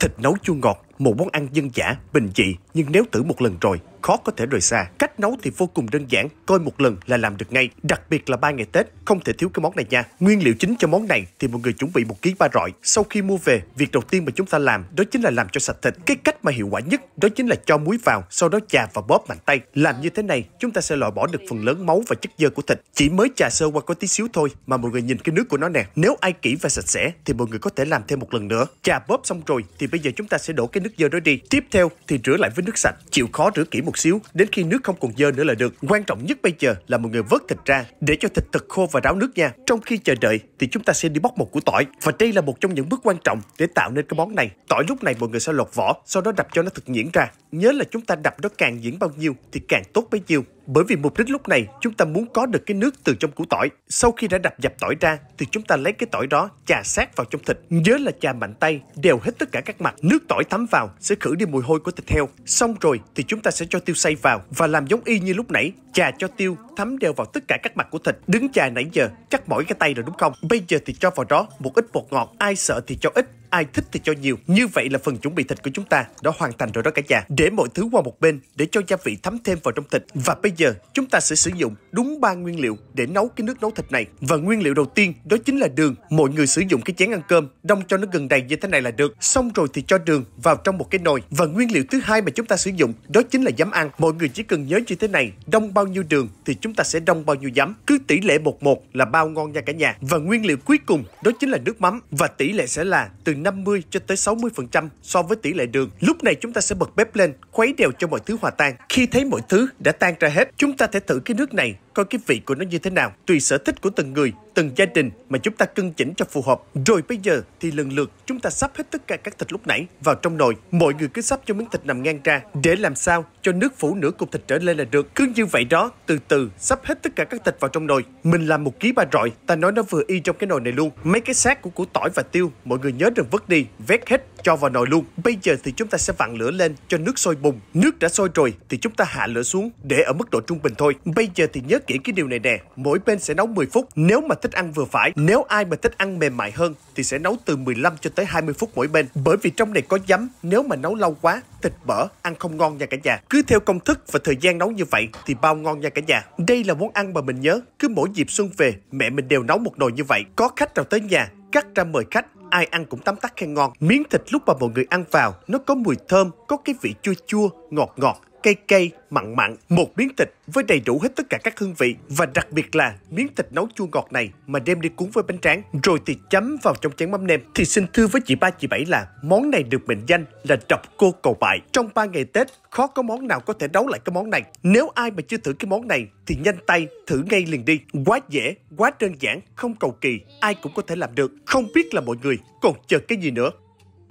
Thịt nấu chua ngọt, một món ăn dân dã, bình dị nhưng nếu thử một lần rồi, khó có thể rời xa. Cách nấu thì vô cùng đơn giản, coi một lần là làm được ngay. Đặc biệt là ba ngày Tết, không thể thiếu cái món này nha. Nguyên liệu chính cho món này thì mọi người chuẩn bị một ký ba rọi. Sau khi mua về, việc đầu tiên mà chúng ta làm đó chính là làm cho sạch thịt. Cái cách mà hiệu quả nhất đó chính là cho muối vào, sau đó chà và bóp mạnh tay. Làm như thế này, chúng ta sẽ loại bỏ được phần lớn máu và chất dơ của thịt. Chỉ mới chà sơ qua có tí xíu thôi mà mọi người nhìn cái nước của nó nè. Nếu ai kỹ và sạch sẽ thì mọi người có thể làm thêm một lần nữa. Chà bóp xong rồi thì bây giờ chúng ta sẽ đổ cái nước dơ đó đi. Tiếp theo thì rửa lại với nước sạch, chịu khó rửa kỹ một xíu, đến khi nước không còn dơ nữa là được. Quan trọng nhất bây giờ là mọi người vớt thịt ra để cho thịt thật khô và ráo nước nha. Trong khi chờ đợi thì chúng ta sẽ đi bóc một củ tỏi và đây là một trong những bước quan trọng để tạo nên cái món này. Tỏi lúc này mọi người sẽ lột vỏ, sau đó đập cho nó thật nhuyễn ra. Nhớ là chúng ta đập nó càng nhuyễn bao nhiêu thì càng tốt bấy nhiêu. Bởi vì mục đích lúc này chúng ta muốn có được cái nước từ trong củ tỏi. Sau khi đã đập dập tỏi ra thì chúng ta lấy cái tỏi đó chà sát vào trong thịt. Nhớ là chà mạnh tay, đều hết tất cả các mặt. Nước tỏi thấm vào sẽ khử đi mùi hôi của thịt heo. Xong rồi thì chúng ta sẽ cho tiêu xay vào và làm giống y như lúc nãy. Chà cho tiêu thấm đều vào tất cả các mặt của thịt. Đứng chà nãy giờ chắc mỏi cái tay rồi đúng không? Bây giờ thì cho vào đó một ít bột ngọt, ai sợ thì cho ít ai thích thì cho nhiều. Như vậy là phần chuẩn bị thịt của chúng ta đã hoàn thành rồi đó cả nhà. Để mọi thứ qua một bên để cho gia vị thấm thêm vào trong thịt. Và bây giờ chúng ta sẽ sử dụng đúng ba nguyên liệu để nấu cái nước nấu thịt này. Và nguyên liệu đầu tiên đó chính là đường. Mọi người sử dụng cái chén ăn cơm đông cho nó gần đầy như thế này là được. Xong rồi thì cho đường vào trong một cái nồi. Và nguyên liệu thứ hai mà chúng ta sử dụng đó chính là giấm ăn. Mọi người chỉ cần nhớ như thế này, đông bao nhiêu đường thì chúng ta sẽ đông bao nhiêu giấm. Cứ tỷ lệ 1 1 là bao ngon nha cả nhà. Và nguyên liệu cuối cùng đó chính là nước mắm và tỷ lệ sẽ là từ 50 cho tới 60% so với tỷ lệ đường. Lúc này chúng ta sẽ bật bếp lên, khuấy đều cho mọi thứ hòa tan. Khi thấy mọi thứ đã tan ra hết, chúng ta thể thử cái nước này coi cái vị của nó như thế nào. Tùy sở thích của từng người từng gia đình mà chúng ta cân chỉnh cho phù hợp. Rồi bây giờ thì lần lượt chúng ta sắp hết tất cả các thịt lúc nãy vào trong nồi. Mọi người cứ sắp cho miếng thịt nằm ngang ra để làm sao cho nước phủ nửa cục thịt trở lên là được. Cứ như vậy đó, từ từ sắp hết tất cả các thịt vào trong nồi. Mình làm một ký ba rọi, ta nói nó vừa y trong cái nồi này luôn. Mấy cái xác của củ tỏi và tiêu, mọi người nhớ đừng vứt đi, vét hết cho vào nồi luôn. Bây giờ thì chúng ta sẽ vặn lửa lên cho nước sôi bùng. Nước đã sôi rồi thì chúng ta hạ lửa xuống để ở mức độ trung bình thôi. Bây giờ thì nhớ kỹ cái điều này nè, mỗi bên sẽ nấu 10 phút. Nếu mà thích ăn vừa phải, nếu ai mà thích ăn mềm mại hơn thì sẽ nấu từ 15 cho tới 20 phút mỗi bên. Bởi vì trong này có giấm, nếu mà nấu lâu quá, thịt bở ăn không ngon nha cả nhà. Cứ theo công thức và thời gian nấu như vậy thì bao ngon nha cả nhà. Đây là món ăn mà mình nhớ, cứ mỗi dịp xuân về mẹ mình đều nấu một nồi như vậy. Có khách nào tới nhà, cắt ra mời khách ai ăn cũng tắm tắt khen ngon. Miếng thịt lúc mà mọi người ăn vào, nó có mùi thơm, có cái vị chua chua, ngọt ngọt cay cay, mặn mặn, một miếng thịt với đầy đủ hết tất cả các hương vị và đặc biệt là miếng thịt nấu chua ngọt này mà đem đi cuốn với bánh tráng rồi thì chấm vào trong chén mắm nem thì xin thưa với chị ba chị bảy là món này được mệnh danh là độc cô cầu bại trong 3 ngày Tết khó có món nào có thể đấu lại cái món này nếu ai mà chưa thử cái món này thì nhanh tay thử ngay liền đi quá dễ quá đơn giản không cầu kỳ ai cũng có thể làm được không biết là mọi người còn chờ cái gì nữa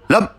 lâm